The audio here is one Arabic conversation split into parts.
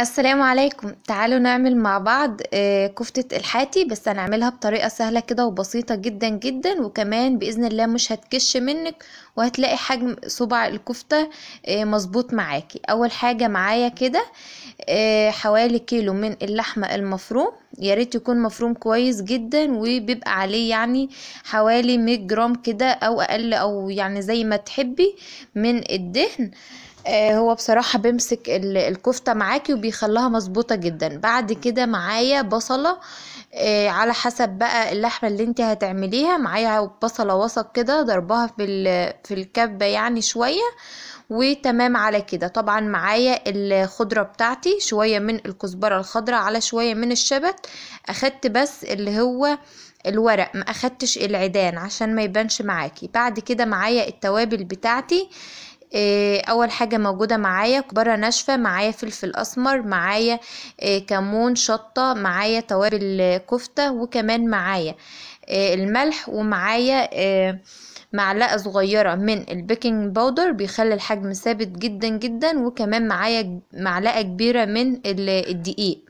السلام عليكم تعالوا نعمل مع بعض آه، كفتة الحاتي بس هنعملها بطريقة سهلة كده وبسيطة جدا جدا وكمان بإذن الله مش هتكش منك وهتلاقي حجم صبع الكفتة آه، مظبوط معاكي أول حاجة معايا كده آه، حوالي كيلو من اللحمة المفروم ياريت يكون مفروم كويس جدا وبيبقى عليه يعني حوالي 100 جرام كده أو أقل أو يعني زي ما تحبي من الدهن آه، هو بصراحة بيمسك الكفتة معاكي وبيخليها مظبوطة جدا بعد كده معايا بصلة آه، على حسب بقى اللحمة اللي انت هتعمليها معايا بصلة وسط كده ضربها في, في الكبة يعني شوية وتمام على كده طبعا معايا الخضرة بتاعتي شوية من الكزبرة الخضرة على شوية من الشبت اخدت بس اللي هو الورق ما اخدتش العيدان عشان ما يبانش معاكي بعد كده معايا التوابل بتاعتي آه، اول حاجة موجودة معايا كبرة ناشفة معايا فلفل اسمر معايا آه، كمون شطة معايا توابل كفتة وكمان معايا آه، الملح ومعايا معلقة صغيرة من البيكنج باودر بيخلي الحجم ثابت جدا جدا وكمان معايا معلقة كبيرة من الدقيق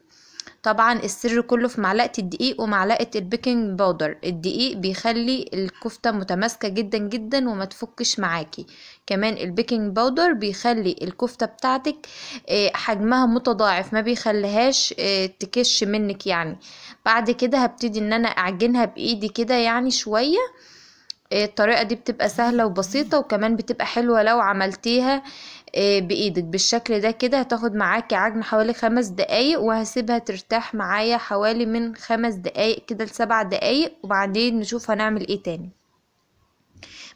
طبعا السر كله في معلقه الدقيق ومعلقه البيكنج باودر الدقيق بيخلي الكفته متماسكه جدا جدا وما تفكش معاكي كمان البيكنج باودر بيخلي الكفته بتاعتك آه، حجمها متضاعف ما بيخليهاش آه، تكش منك يعني بعد كده هبتدي ان انا اعجنها بايدي كده يعني شويه إيه، الطريقة دي بتبقى سهلة وبسيطة وكمان بتبقى حلوة لو عملتيها إيه، بايدك بالشكل ده كده هتاخد معاكي عجن حوالي خمس دقايق وهسيبها ترتاح معايا حوالي من خمس دقايق كده لسبع دقايق وبعدين نشوف هنعمل ايه تاني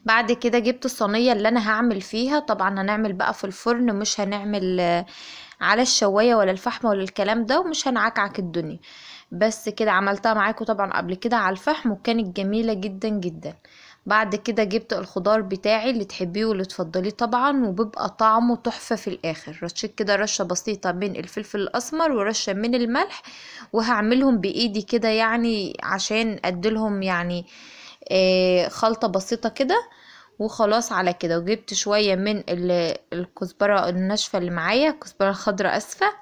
بعد كده جبت الصينية اللي انا هعمل فيها طبعا هنعمل بقى في الفرن مش هنعمل آه، على الشواية ولا الفحم ولا الكلام ده ومش هنعكعك الدنيا بس كده عملتها معاكم طبعا قبل كده على الفحم وكانت جميلة جدا جدا بعد كده جبت الخضار بتاعي اللي تحبيه واللي تفضليه طبعا وبيبقى طعمه تحفة في الاخر رشيت كده رشة بسيطة من الفلفل الاسمر ورشة من الملح وهعملهم بايدي كده يعني عشان اديلهم يعني آه، خلطة بسيطة كده وخلاص على كده وجبت شوية من الكزبرة الناشفة اللي معايا الكزبرة الخضراء اسفة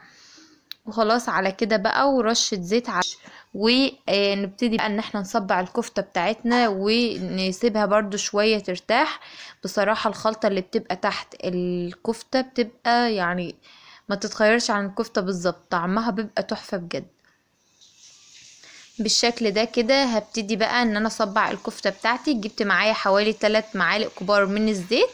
وخلاص على كده بقى ورشة زيت عشان ونبتدي بقى ان احنا نصبع الكفتة بتاعتنا ونسيبها برضو شوية ترتاح بصراحة الخلطة اللي بتبقى تحت الكفتة بتبقى يعني ما تتخيرش عن الكفتة بالظبط طعمها بيبقى تحفة بجد بالشكل ده كده هبتدي بقى ان انا اصبع الكفتة بتاعتي جبت معايا حوالي 3 معالق كبار من الزيت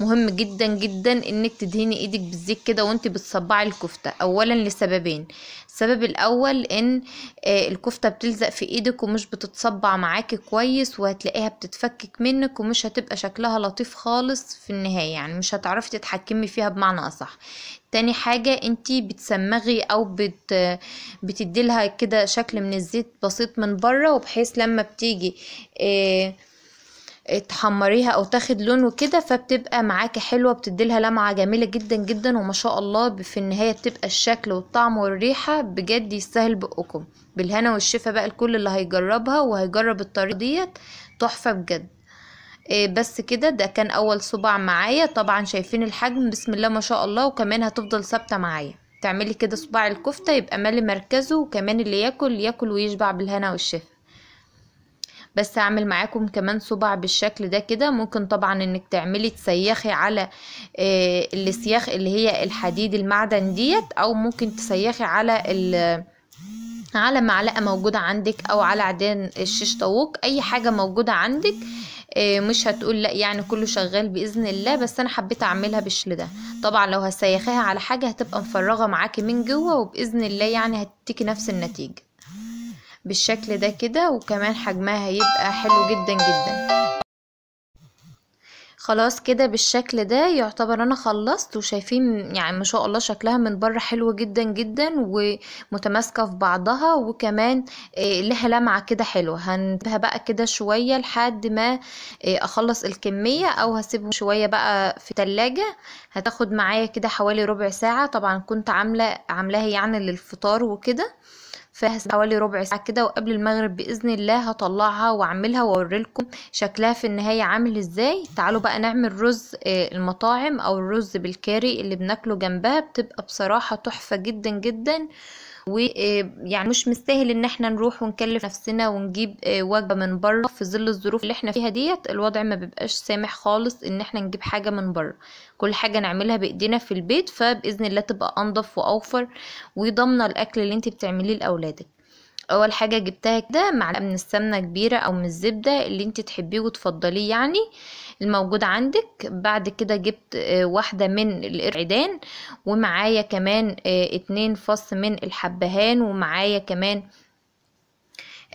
مهم جدا جدا انك تدهني ايدك بالزيت كده وانت بتصبعي الكفتة اولا لسببين السبب الاول ان آه، الكفتة بتلزق في ايدك ومش بتتصبع معاكي كويس وهتلاقيها بتتفكك منك ومش هتبقى شكلها لطيف خالص في النهاية يعني مش هتعرفي تتحكمي فيها بمعنى اصح تاني حاجة انتي بتسمغي او بت بتديلها كده شكل من الزيت بسيط من بره وبحيث لما بتيجي اه تحمريها او تاخد لون وكده فبتبقى معاكي حلوه بتديلها لمعه جميله جدا جدا وما شاء الله في النهايه بتبقى الشكل والطعم والريحه بجد يستاهل بقكم بالهنا والشفا بقى لكل اللي هيجربها وهيجرب الطريقه ديت تحفه بجد آه، بس كده ده كان اول صباع معايا طبعا شايفين الحجم بسم الله ما شاء الله وكمان هتفضل ثابته معايا تعملي كده صباع الكفته يبقى مالي مركزه وكمان اللي ياكل ياكل ويشبع بالهنا والشفا بس هعمل معاكم كمان صباع بالشكل ده كده ممكن طبعا انك تعملي تسيخي على آه، السياخ اللي هي الحديد المعدن ديت او ممكن تسيخي على ال على معلقه موجوده عندك او على عدان الشيش طاووق اي حاجه موجوده عندك إيه، مش هتقول لا يعني كله شغال باذن الله بس انا حبيت اعملها بالشكل ده طبعا لو هسيخاها على حاجه هتبقى مفرغه معاكي من جوه وباذن الله يعني هتديكي نفس النتيجه بالشكل ده كده وكمان حجمها هيبقى حلو جدا جدا خلاص كده بالشكل ده يعتبر انا خلصت وشايفين يعني ما شاء الله شكلها من بره حلو جدا جدا ومتماسكه في بعضها وكمان آه، لها لمعه كده حلوه هنبها بقى كده شويه لحد ما آه، اخلص الكميه او هسيبهم شويه بقى في تلاجة هتاخد معايا كده حوالي ربع ساعه طبعا كنت عامله عاملاها يعني للفطار وكده فيها حوالي ربع ساعة كده وقبل المغرب بإذن الله هطلعها وأعملها لكم شكلها في النهاية عامل إزاي تعالوا بقى نعمل رز آه، المطاعم أو الرز بالكاري اللي بناكله جنبها بتبقى بصراحة تحفة جدا جدا ويعني مش مستاهل ان احنا نروح ونكلف نفسنا ونجيب آه، وجبه من بره في ظل الظروف اللي احنا فيها ديت الوضع ما بيبقاش سامح خالص ان احنا نجيب حاجه من بره كل حاجه نعملها بايدينا في البيت فباذن الله تبقى انضف واوفر وضامنه الاكل اللي انت بتعمليه لاولادك اول حاجه جبتها كده معلقه من السمنه كبيره او من الزبده اللي انت تحبيه وتفضليه يعني الموجود عندك بعد كده جبت آه، واحده من القرعدان ومعايا كمان آه، اتنين فص من الحبهان ومعايا كمان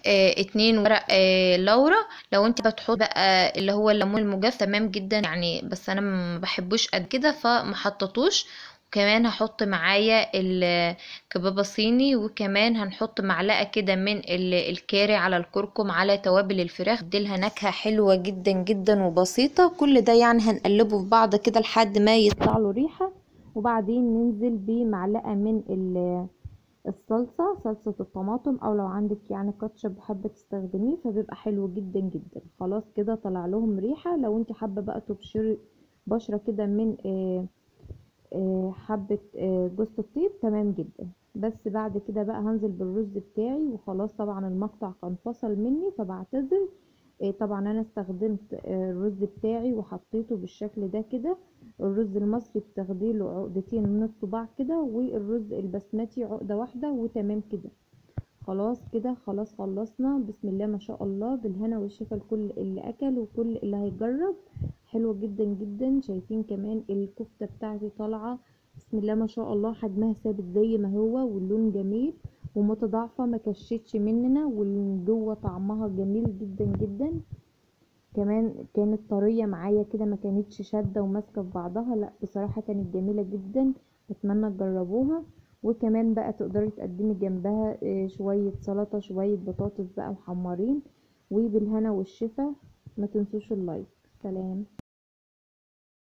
آه، اتنين ورق اه لورا لو انت بتحط بقى اللي هو الليمون المجف تمام جدا يعني بس انا ما بحبوش قد كده فمحطتوش كمان هحط معايا الكباب صيني وكمان هنحط معلقه كده من الكاري على الكركم على توابل الفراخ تديلها نكهه حلوه جدا جدا وبسيطه كل ده يعني هنقلبه في بعض كده لحد ما يطلع له ريحه وبعدين ننزل بمعلقه من الصلصه صلصه الطماطم او لو عندك يعني كاتشب حابه تستخدميه فبيبقى حلو جدا جدا خلاص كده طلع لهم ريحه لو انت حابه بقى تبشري بشره كده من آه حبة آه، جوز الطيب تمام جدا بس بعد كده بقى هنزل بالرز بتاعي وخلاص طبعا المقطع كان فصل مني فبعتذر آه، طبعا انا استخدمت آه، الرز بتاعي وحطيته بالشكل ده كده الرز المصري بتاخديله عقدتين من الصباع كده والرز البسمتي عقده واحده وتمام كده خلاص كده خلاص خلصنا بسم الله ما شاء الله بالهنا والشفا لكل اللي اكل وكل اللي هيجرب حلوة جدا جدا شايفين كمان الكفتة بتاعتي طالعة بسم الله ما شاء الله حجمها ثابت زي ما هو واللون جميل ومتضاعفة ما كشتش مننا والجوه طعمها جميل جدا جدا كمان كانت طرية معايا كده ما كانتش شادة وماسكة في بعضها لا بصراحة كانت جميلة جدا اتمنى تجربوها وكمان بقى تقدري تقدمي جنبها آه، شوية سلطة شوية بطاطس بقى محمرين وبالهنا والشفا ما تنسوش اللايك سلام